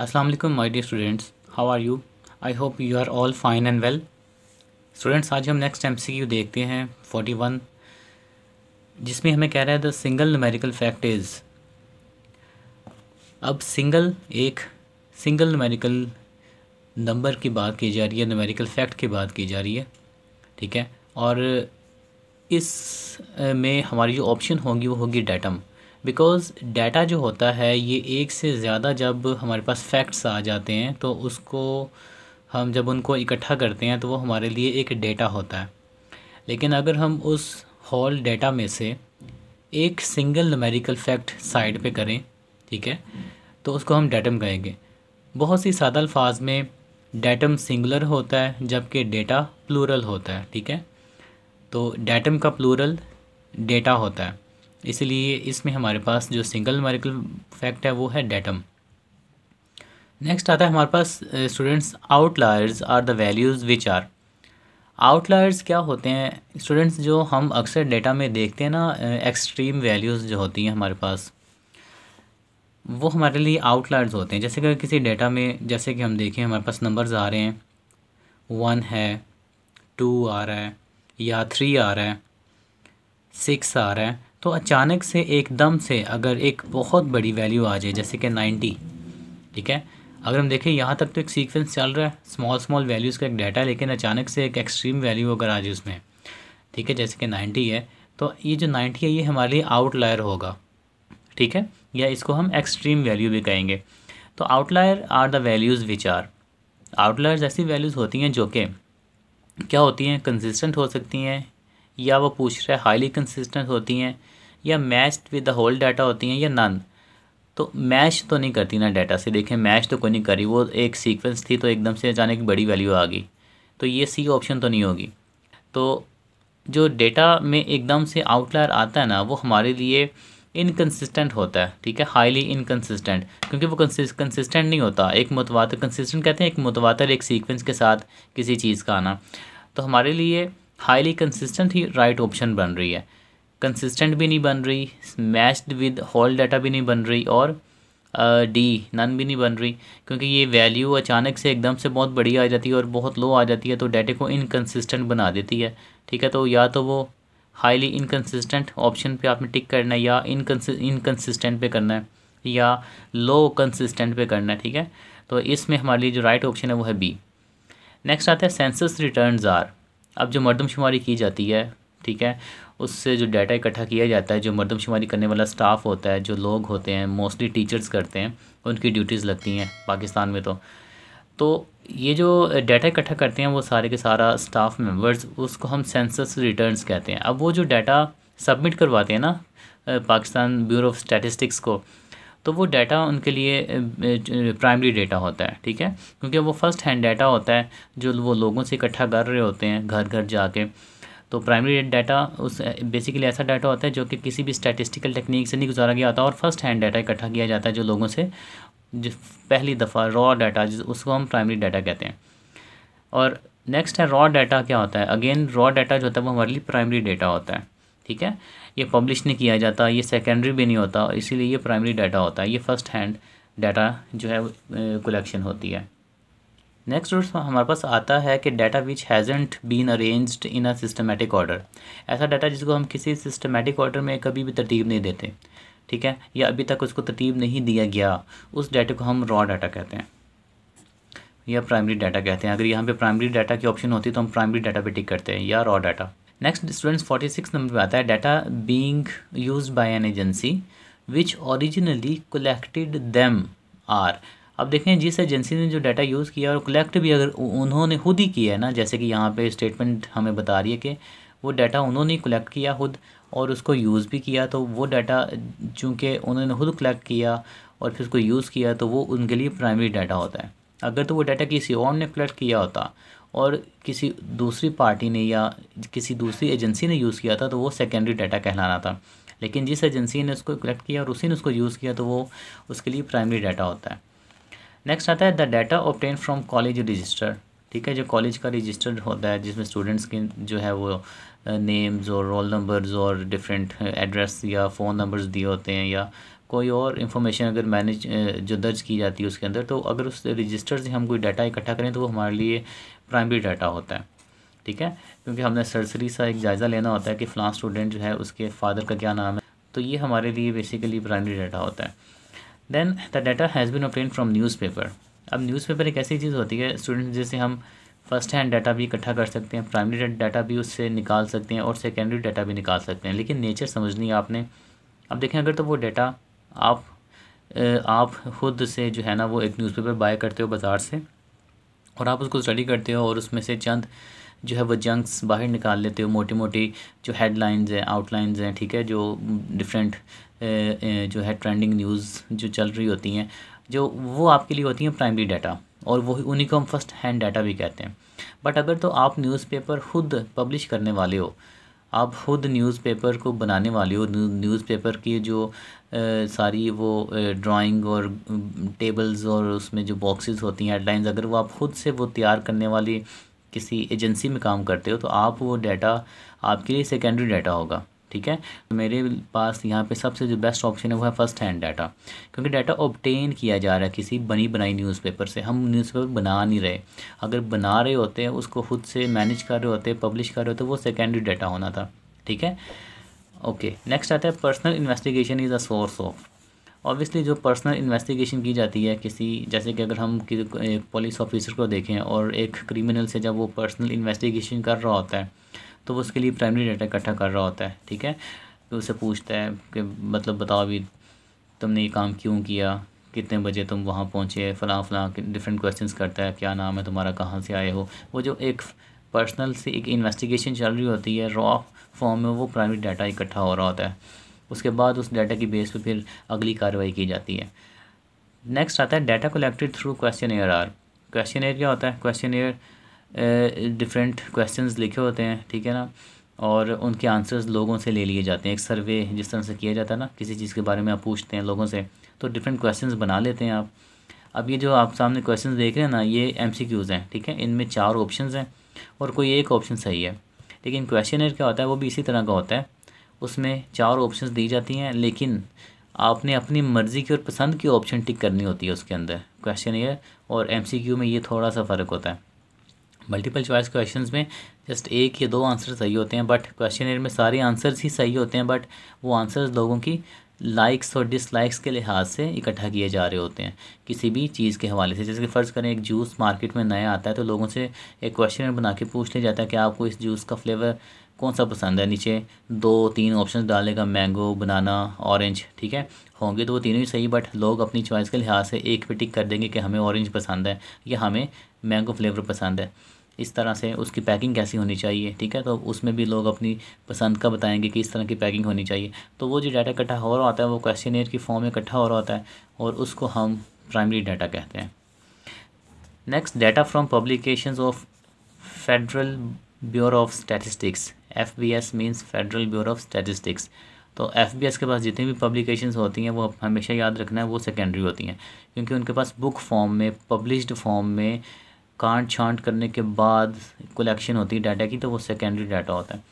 वालेकुम my dear students how are you I hope you are all fine and well students आज हम next M C Q देखते हैं forty one जिसमें हमें कह रहा है the single numerical fact is अब सिंगल एक सिंगल नमेरिकल नंबर की बात की जा रही है नमेरिकल फैक्ट की बात की जा रही है ठीक है और इस में हमारी जो ऑप्शन होगी वो होगी डेटम बिकॉज़ डाटा जो होता है ये एक से ज़्यादा जब हमारे पास फैक्ट्स आ जाते हैं तो उसको हम जब उनको इकट्ठा करते हैं तो वो हमारे लिए एक डेटा होता है लेकिन अगर हम उस हॉल डेटा में से एक सिंगल नमेरिकल फैक्ट साइड पे करें ठीक है तो उसको हम डेटम कहेंगे बहुत सी सादा अल्फाज में डेटम सिंगुलर होता है जबकि डेटा प्लूरल होता है ठीक है तो डेटम का प्लूरल डेटा होता है इसलिए इसमें हमारे पास जो सिंगल मेरिकल फैक्ट है वो है डेटम नेक्स्ट आता है हमारे पास students outliers are the values which are outliers क्या होते हैं स्टूडेंट्स जो हम अक्सर डेटा में देखते हैं ना एक्सट्रीम वैल्यूज़ जो होती हैं हमारे पास वो हमारे लिए आउटलायर्स होते हैं जैसे कि किसी डेटा में जैसे कि हम देखें हमारे पास नंबर्स आ रहे हैं वन है टू आ रहा है या थ्री आ रहा है सिक्स आ रहा है तो अचानक से एकदम से अगर एक बहुत बड़ी वैल्यू आ जाए जैसे कि नाइन्टी ठीक है अगर हम देखें यहाँ तक तो एक सीक्वेंस चल रहा है स्मॉल स्मॉल वैल्यूज़ का एक डाटा है लेकिन अचानक से एक एक्सट्रीम वैल्यू अगर आ जाए उसमें ठीक है जैसे कि नाइन्टी है तो ये जो नाइन्टी है ये हमारे लिए आउटलायर होगा ठीक है या इसको हम एक्सट्रीम वैल्यू भी कहेंगे तो outlier are the values which are outliers ऐसी वैल्यूज़ होती हैं जो कि क्या होती हैं कंसिस्टेंट हो सकती हैं या वो पूछ रहा है हाईली कंसिस्टेंट होती हैं या match with the whole data होती हैं या नन तो मैच तो नहीं करती ना डाटा से देखें मैच तो कोई नहीं करी वो एक सीक्वेंस थी तो एकदम से अचानक की बड़ी वैल्यू आ गई तो ये सी ऑप्शन तो नहीं होगी तो जो डेटा में एकदम से आउटलायर आता है ना वो हमारे लिए इनकन्सिस्टेंट होता है ठीक है हाईली इनकन्सिस्टेंट क्योंकि वो कंसिस्टेंट नहीं होता एक मुतवा कंसिस्टेंट कहते हैं एक मतवा एक सीक्वेंस के साथ किसी चीज़ का आना तो हमारे लिए हाईली कंसिस्टेंट ही राइट ऑप्शन बन रही है कंसिस्टेंट भी नहीं बन रही मैच्ड विद होल डाटा भी नहीं बन रही और डी uh, नन भी नहीं बन रही क्योंकि ये वैल्यू अचानक से एकदम से बहुत बड़ी आ जाती है और बहुत लो आ जाती है तो डाटे को इनकन्सिस्टेंट बना देती है ठीक है तो या तो वो हाईली इनकन्सिस्टेंट ऑप्शन पे आपने टिक करना है या इनकन्सि इनकन्सिस्टेंट पे करना है या लो कंसिस्टेंट पे करना है ठीक है तो इसमें हमारे लिए जो राइट right ऑप्शन है वो है बी नेक्स्ट आता है सेंसस रिटर्न आर अब जो मरदमशुमारी की जाती है ठीक है उससे जो डाटा इकट्ठा किया जाता है जो मरदमशुमारी करने वाला स्टाफ होता है जो लोग होते हैं मोस्टली टीचर्स करते हैं उनकी ड्यूटीज़ लगती हैं पाकिस्तान में तो तो ये जो डाटा इकट्ठा करते हैं वो सारे के सारा स्टाफ मेंबर्स उसको हम सेंसस रिटर्न्स कहते हैं अब वो जो डाटा सबमिट करवाते हैं ना पाकिस्तान ब्यूरो ऑफ स्टैटिस्टिक्स को तो वो डाटा उनके लिए प्राइमरी डाटा होता है ठीक है क्योंकि वो फर्स्ट हैंड डाटा होता है जो वो लोगों से इकट्ठा कर रहे होते हैं घर घर जाके तो प्राइमरी डाटा उस बेसिकली ऐसा डाटा होता है जो कि किसी भी स्टैटिस्टिकल टेक्निक से नहीं गुजारा गया होता और फर्स्ट हैंड डाटा इकट्ठा किया जाता है जो लोगों से जो पहली दफ़ा रॉ डाटा जिस उसको हम प्राइमरी डाटा कहते हैं और नेक्स्ट है रॉ डाटा क्या होता है अगेन रॉ डाटा जो होता है वो हमारे लिए प्राइमरी डाटा होता है ठीक है ये पब्लिश नहीं किया जाता ये सेकेंडरी भी नहीं होता इसीलिए ये प्राइमरी डाटा होता है ये फर्स्ट हैंड डाटा जो है कलेक्शन होती है नेक्स्ट रूट हमारे पास आता है कि data which hasn't been arranged in a systematic order ऐसा डाटा जिसको हम किसी सिस्टमेटिक ऑर्डर में कभी भी तरतीब नहीं देते ठीक है या अभी तक उसको तरतीब नहीं दिया गया उस डाटे को हम रॉ डाटा कहते हैं या प्राइमरी डाटा कहते हैं अगर यहाँ पे प्राइमरी डाटा की ऑप्शन होती तो हम प्राइमरी डाटा पे टिक करते हैं या raw data next students forty six number पे आता है data being used by an agency which originally collected them are अब देखें जिस एजेंसी ने जो डाटा यूज़ किया और कलेक्ट भी अगर उन्होंने खुद ही किया है ना जैसे कि यहाँ पे स्टेटमेंट हमें बता रही है कि वो डाटा उन्होंने कलेक्ट किया खुद और उसको यूज़ भी किया तो वो डाटा चूँकि उन्होंने खुद कलेक्ट किया और फिर उसको यूज़ किया तो वो उनके लिए प्राइमरी डाटा होता है अगर तो वो डाटा किसी और ने कलेक्ट किया होता और किसी दूसरी पार्टी ने या किसी दूसरी एजेंसी ने यूज़ किया था तो वो सेकेंडरी डाटा कहलाना था लेकिन जिस एजेंसी ने उसको कलेक्ट किया और उसी ने उसको यूज़ किया तो वो उसके लिए प्राइमरी डाटा होता है नेक्स्ट आता है the data obtain from college register ठीक है जो कॉलेज का रजिस्टर होता है जिसमें स्टूडेंट्स के जो है वो नेम्स uh, और रोल नंबर्स और डिफरेंट एड्रेस uh, या फ़ोन नंबर्स दिए होते हैं या कोई और इन्फॉर्मेशन अगर मैनेज जो दर्ज की जाती है उसके अंदर तो अगर उस रजिस्टर से हम कोई डाटा इकट्ठा करें तो वो हमारे लिए प्राइमरी डाटा होता है ठीक है क्योंकि हमने सरसरी सा एक जायज़ा लेना होता है कि फ़लाँ स्टूडेंट जो है उसके फादर का क्या नाम है तो ये हमारे लिए बेसिकली प्राइमरी डाटा होता है then the data has been obtain from newspaper अब न्यूज़पेपर एक ऐसी चीज़ होती है स्टूडेंट जैसे हम फर्स्ट हैंड डाटा भी इकट्ठा कर सकते हैं प्राइमरी डाटा भी उससे निकाल सकते हैं और सेकेंडरी डाटा भी निकाल सकते हैं लेकिन नेचर समझनी है आपने अब देखें अगर तो वो डाटा आप आप ख़ुद से जो है ना वो एक न्यूज़पेपर बाय करते हो बाज़ार से और आप उसको स्टडी करते हो और उसमें से चंद जो है वो जंक्स बाहर निकाल लेते हो मोटी मोटी जो हेडलाइंस हैं आउटलाइंस हैं ठीक है जो डिफरेंट जो है ट्रेंडिंग न्यूज़ जो चल रही होती हैं जो वो आपके लिए होती हैं प्राइमरी डाटा और वही उन्हीं को हम फर्स्ट हैंड डाटा भी कहते हैं बट अगर तो आप न्यूज़पेपर ख़ुद पब्लिश करने वाले हो आप ख़ुद न्यूज़पेपर को बनाने वाले हो न्यूज़पेपर की जो सारी वो ड्राइंग और टेबल्स और उसमें जो बॉक्सेस होती हैं हेडलाइंस अगर वो आप ख़ुद से वो तैयार करने वाली किसी एजेंसी में काम करते हो तो आप वो डाटा आपके लिए सेकेंडरी डाटा होगा ठीक है तो मेरे पास यहाँ पे सबसे जो बेस्ट ऑप्शन है वो है फर्स्ट हैंड डाटा क्योंकि डाटा ऑब्टेन किया जा रहा है किसी बनी बनाई न्यूज़पेपर से हम न्यूज़पेपर बना नहीं रहे अगर बना रहे होते हैं उसको खुद से मैनेज कर रहे होते पब्लिश कर रहे होते वो सेकेंडरी डाटा होना था ठीक है ओके नेक्स्ट आता है personal investigation is a source of obviously जो पर्सनल इन्वेस्टिगेशन की जाती है किसी जैसे कि अगर हम किसी पुलिस ऑफिसर को देखें और एक क्रिमिनल से जब वो पर्सनल इन्वेस्टिगेशन कर रहा होता है तो वो उसके लिए प्राइमरी डाटा इकट्ठा कर रहा होता है ठीक है तो उससे पूछता है कि मतलब बताओ अभी तुमने ये काम क्यों किया कितने बजे तुम वहाँ पहुँचे फ़लाँ फ़लाँ डिफरेंट क्वेश्चन करता है क्या नाम है तुम्हारा कहाँ से आए हो वो जो एक पर्सनल से एक इन्वेस्टिगेशन चल रही होती है रॉ फॉर्म में वो प्राइमरी डाटा इकट्ठा हो रहा होता है उसके बाद उस डाटा की बेस पर फिर अगली कार्रवाई की जाती है नेक्स्ट आता है data collected through questionnaire or questionnaire क्या होता है क्वेश्चन एयर डिफरेंट क्वेश्चंस लिखे होते हैं ठीक है ना और उनके आंसर्स लोगों से ले लिए जाते हैं एक सर्वे जिस तरह से किया जाता है ना किसी चीज़ के बारे में आप पूछते हैं लोगों से तो डिफरेंट क्वेश्चंस बना लेते हैं आप अब ये जो आप सामने क्वेश्चंस देख रहे हैं ना ये एम हैं ठीक है इनमें चार ऑप्शन हैं और कोई एक ऑप्शन सही है लेकिन क्वेश्चन क्या होता है वो भी इसी तरह का होता है उसमें चार ऑप्शन दी जाती हैं लेकिन आपने अपनी मर्ज़ी की और पसंद की ऑप्शन टिक करनी होती है उसके अंदर क्वेश्चन ईयर और एम में ये थोड़ा सा फ़र्क होता है मल्टीपल चॉइस क्वेश्चन में जस्ट एक या दो आंसर सही होते हैं बट क्वेश्चन में सारे आंसर्स ही सही होते हैं बट वो आंसर्स लोगों की लाइक्स और डिसलाइक्स के लिहाज से इकट्ठा किए जा रहे होते हैं किसी भी चीज़ के हवाले से जैसे कि फ़र्ज़ करें एक जूस मार्केट में नया आता है तो लोगों से एक क्वेश्चन बना के पूछ लिया जाता है कि आपको इस जूस का फ्लेवर कौन सा पसंद है नीचे दो तीन ऑप्शन डालेगा मैंगो बनाना ऑरेंज ठीक है होंगे तो वो तीनों ही सही बट लोग अपनी चॉइस के लिहाज से एक पे टिक कर देंगे कि हमें ऑरेंज पसंद है या हमें मैंगो फ्लेवर पसंद है इस तरह से उसकी पैकिंग कैसी होनी चाहिए ठीक है तो उसमें भी लोग अपनी पसंद का बताएंगे कि इस तरह की पैकिंग होनी चाहिए तो वो जो डाटा इकट्ठा हो रहा होता है वो क्वेश्चन की फॉर्म में इकट्ठा हो रहा होता है और उसको हम प्राइमरी डाटा कहते हैं next data from publications of federal bureau of statistics F B S means federal bureau of statistics तो एफ बी एस के पास जितनी भी पब्लिकेशंस होती हैं वो हमेशा याद रखना है वो सेकेंडरी होती हैं क्योंकि उनके पास बुक फॉर्म में पब्लिश्ड फॉर्म में कांट छांट करने के बाद कलेक्शन होती है डाटा की तो वो सेकेंडरी डाटा होता है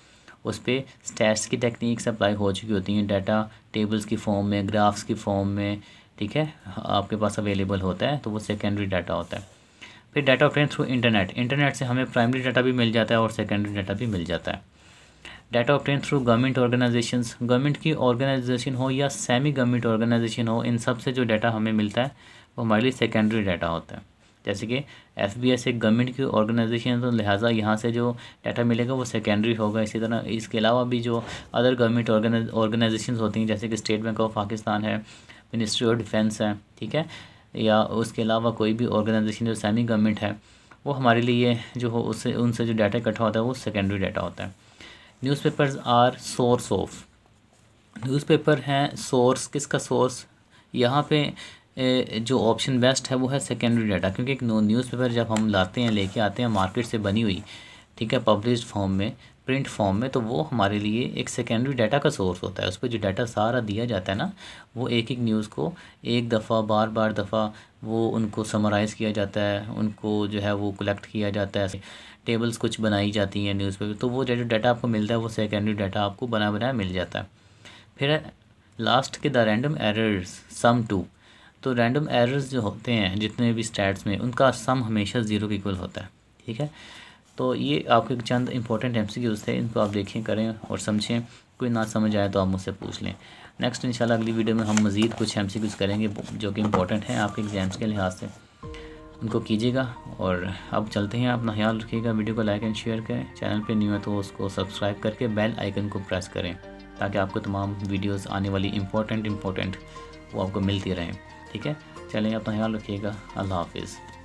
उस पर स्टैट्स की टेक्निक्स अप्लाई हो चुकी होती हैं डाटा टेबल्स की फॉर्म में ग्राफ्स की फॉर्म में ठीक है आपके पास अवेलेबल होता है तो वो सेकेंडरी डाटा होता है फिर data of through internet internet से हमें प्राइमरी डाटा भी मिल जाता है और सेकेंडरी डाटा भी मिल जाता है डाटा ट्रेन थ्रू गवर्नमेंट ऑर्गेनाइजेशन गवर्नमेंट की ऑर्गेनाइजेशन हो या सेमी गवर्नमेंट ऑर्गेनाइजेशन हो इन सब से जो डाटा हमें मिलता है वो हमारे लिए सेकेंडरी डाटा होता है जैसे कि एफ बी एस एक गवर्नमेंट की ऑर्गेनाइजेशन है तो लिहाजा यहाँ से जो डाटा मिलेगा वो सेकेंडरी होगा इसी तरह इसके अलावा भी जो अदर गवर्नमेंट ऑर्गेनाइजेशन होती हैं जैसे कि स्टेट बैंक ऑफ पाकिस्तान है मिनिस्ट्री ऑफ डिफेंस है ठीक है या उसके अलावा कोई भी ऑर्गेनाइजेशन जो सेमी गवर्नमेंट है वो हमारे लिए जो हो उससे उनसे जो डाटा इकट्ठा होता है वो सेकेंडरी डाटा होता है newspapers are source of newspaper हैं सोर्स किसका सोर्स यहाँ पे जो ऑप्शन बेस्ट है वो है सेकेंडरी डाटा क्योंकि एक न्यूज़पेपर जब हम लाते हैं लेके आते हैं मार्केट से बनी हुई ठीक है पब्लिश फॉर्म में प्रिंट फॉर्म में तो वो हमारे लिए एक सेकेंडरी डाटा का सोर्स होता है उस पर जो डाटा सारा दिया जाता है ना वो एक एक न्यूज़ को एक दफ़ा बार बार दफ़ा वो उनको समराइज़ किया जाता है उनको जो है वो कलेक्ट किया जाता है टेबल्स कुछ बनाई जाती हैं न्यूज़पेपर तो वो जो डाटा आपको मिलता है वो सेकेंडरी डाटा आपको बना बनाया मिल जाता है फिर लास्ट के the random errors sum to तो रैंडम एरर्स जो होते हैं जितने भी स्टैट्स में उनका सम हमेशा ज़ीरो के इक्वल होता है ठीक है तो ये आपके चंद इंपॉर्टेंट एम सी थे इनको आप देखें करें और समझें कोई ना समझ आए तो आप मुझसे पूछ लें नेक्स्ट इंशाल्लाह अगली वीडियो में हम मज़ीद कुछ एम करेंगे जो कि इंपॉर्टेंट हैं आपके एग्ज़ाम्स के लिहाज से उनको कीजिएगा और अब चलते हैं अपना ख्याल रखिएगा वीडियो को लाइक एंड शेयर करें चैनल पर न्यू है तो उसको सब्सक्राइब करके बेल आइकन को प्रेस करें ताकि आपको तमाम वीडियोज़ आने वाली इंपॉर्टेंट इंपॉर्टेंट वो आपको मिलती रहें ठीक है चलिए अपना ख्याल रखिएगा अल्लाह हाफिज़